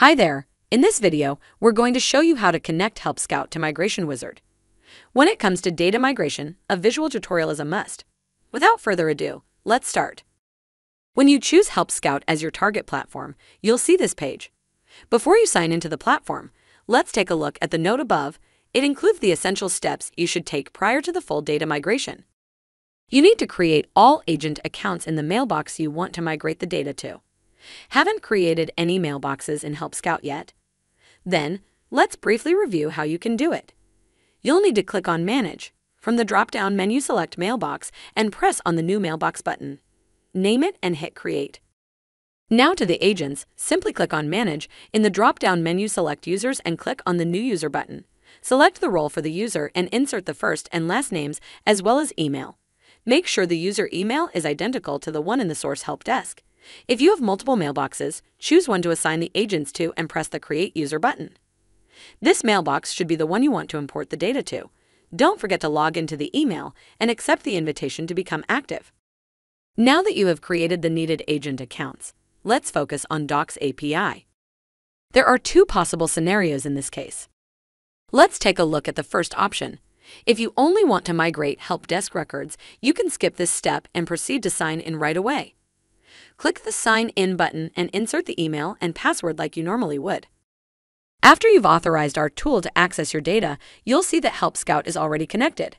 Hi there! In this video, we're going to show you how to connect Help Scout to Migration Wizard. When it comes to data migration, a visual tutorial is a must. Without further ado, let's start. When you choose Help Scout as your target platform, you'll see this page. Before you sign into the platform, let's take a look at the note above. It includes the essential steps you should take prior to the full data migration. You need to create all agent accounts in the mailbox you want to migrate the data to. Haven't created any mailboxes in Help Scout yet? Then, let's briefly review how you can do it. You'll need to click on Manage. From the drop-down menu select Mailbox and press on the New Mailbox button. Name it and hit Create. Now to the agents, simply click on Manage. In the drop-down menu select Users and click on the New User button. Select the role for the user and insert the first and last names as well as email. Make sure the user email is identical to the one in the source help desk. If you have multiple mailboxes, choose one to assign the agents to and press the Create User button. This mailbox should be the one you want to import the data to. Don't forget to log into the email and accept the invitation to become active. Now that you have created the needed agent accounts, let's focus on Docs API. There are two possible scenarios in this case. Let's take a look at the first option. If you only want to migrate help desk records, you can skip this step and proceed to sign in right away click the Sign In button and insert the email and password like you normally would. After you've authorized our tool to access your data, you'll see that Help Scout is already connected.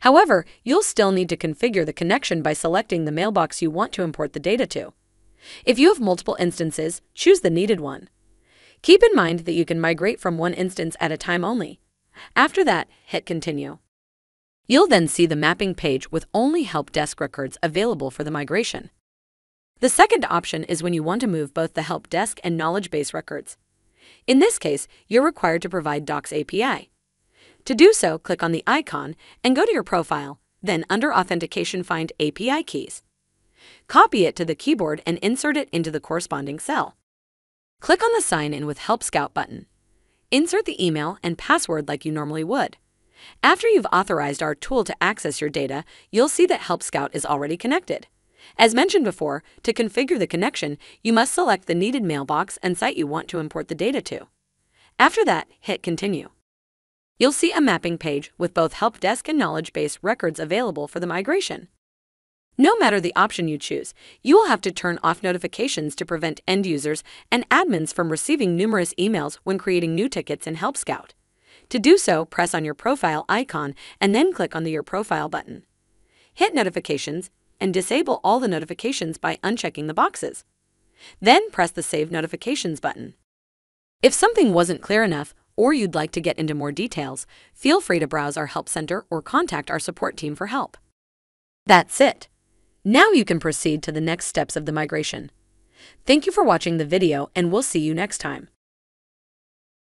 However, you'll still need to configure the connection by selecting the mailbox you want to import the data to. If you have multiple instances, choose the needed one. Keep in mind that you can migrate from one instance at a time only. After that, hit Continue. You'll then see the mapping page with only help desk records available for the migration. The second option is when you want to move both the help desk and knowledge base records. In this case, you're required to provide Docs API. To do so, click on the icon and go to your profile, then under Authentication find API keys. Copy it to the keyboard and insert it into the corresponding cell. Click on the Sign in with Help Scout button. Insert the email and password like you normally would. After you've authorized our tool to access your data, you'll see that Help Scout is already connected. As mentioned before, to configure the connection, you must select the needed mailbox and site you want to import the data to. After that, hit Continue. You'll see a mapping page with both help desk and knowledge base records available for the migration. No matter the option you choose, you will have to turn off notifications to prevent end users and admins from receiving numerous emails when creating new tickets in Help Scout. To do so, press on your profile icon and then click on the Your Profile button. Hit Notifications and disable all the notifications by unchecking the boxes. Then press the Save Notifications button. If something wasn't clear enough, or you'd like to get into more details, feel free to browse our Help Center or contact our support team for help. That's it. Now you can proceed to the next steps of the migration. Thank you for watching the video and we'll see you next time.